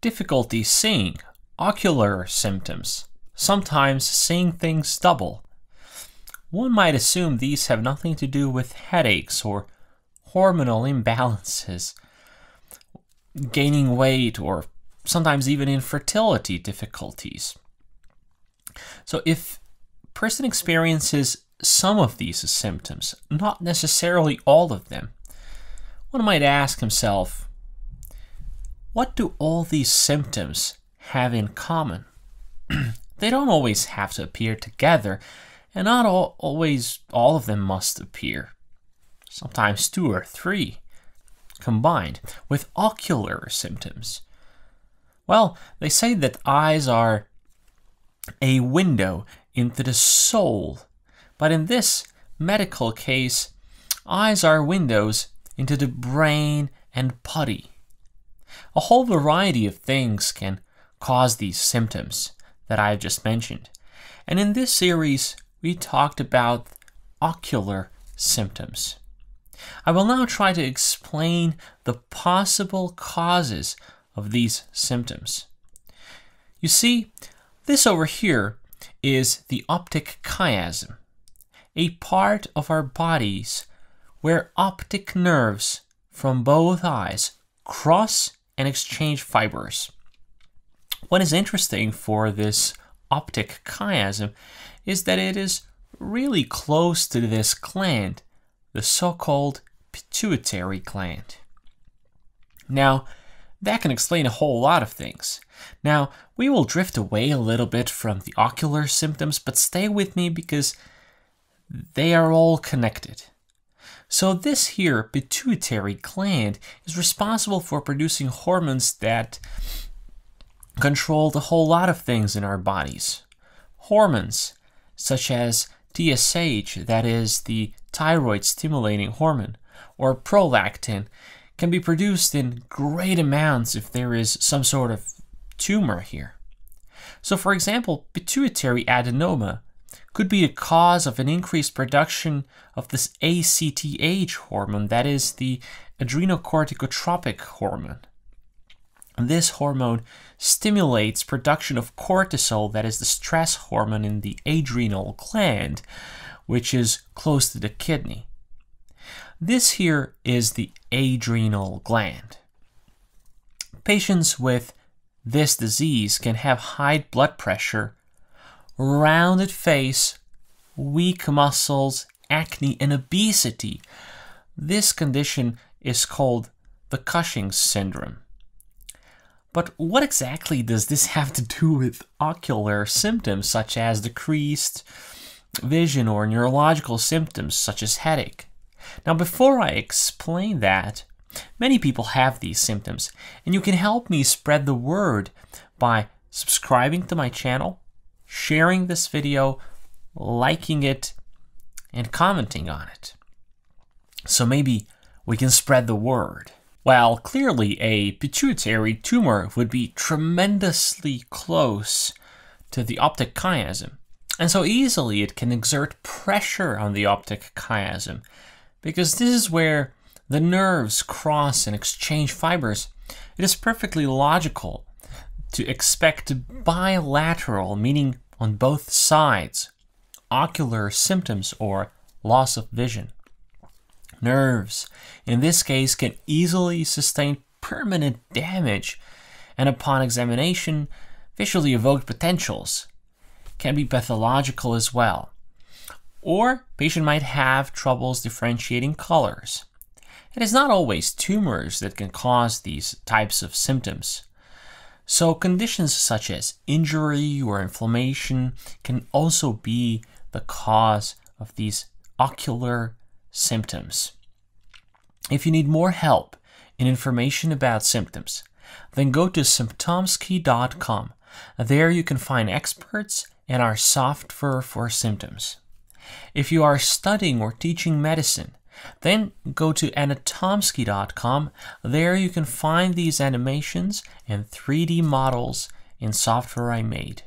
Difficulty seeing, ocular symptoms, sometimes seeing things double. One might assume these have nothing to do with headaches or hormonal imbalances, gaining weight, or sometimes even infertility difficulties. So if a person experiences some of these symptoms, not necessarily all of them, one might ask himself, what do all these symptoms have in common? they don't always have to appear together, and not all, always all of them must appear. Sometimes two or three combined with ocular symptoms. Well, they say that eyes are a window into the soul, but in this medical case, eyes are windows into the brain and body. A whole variety of things can cause these symptoms that I've just mentioned. And in this series, we talked about ocular symptoms. I will now try to explain the possible causes of these symptoms. You see, this over here is the optic chiasm, a part of our bodies where optic nerves from both eyes cross and exchange fibers. What is interesting for this optic chiasm is that it is really close to this gland, the so-called pituitary gland. Now, that can explain a whole lot of things. Now, we will drift away a little bit from the ocular symptoms, but stay with me because they are all connected. So this here pituitary gland is responsible for producing hormones that control the whole lot of things in our bodies. Hormones such as TSH, that is the thyroid stimulating hormone, or prolactin, can be produced in great amounts if there is some sort of tumor here. So, for example, pituitary adenoma could be a cause of an increased production of this ACTH hormone, that is the adrenocorticotropic hormone. this hormone stimulates production of cortisol, that is the stress hormone in the adrenal gland, which is close to the kidney. This here is the adrenal gland. Patients with this disease can have high blood pressure rounded face, weak muscles, acne, and obesity. This condition is called the Cushing syndrome. But what exactly does this have to do with ocular symptoms such as decreased vision or neurological symptoms such as headache? Now, before I explain that, many people have these symptoms, and you can help me spread the word by subscribing to my channel, sharing this video, liking it, and commenting on it. So maybe we can spread the word. While clearly a pituitary tumor would be tremendously close to the optic chiasm, and so easily it can exert pressure on the optic chiasm, because this is where the nerves cross and exchange fibers, it is perfectly logical to expect bilateral, meaning on both sides, ocular symptoms or loss of vision. Nerves, in this case, can easily sustain permanent damage, and upon examination, visually evoked potentials can be pathological as well. Or patient might have troubles differentiating colors. It is not always tumors that can cause these types of symptoms. So conditions such as injury or inflammation can also be the cause of these ocular symptoms. If you need more help and information about symptoms, then go to symptomski.com. There you can find experts and our software for symptoms. If you are studying or teaching medicine, then go to anatomsky.com. There you can find these animations and 3D models in software I made.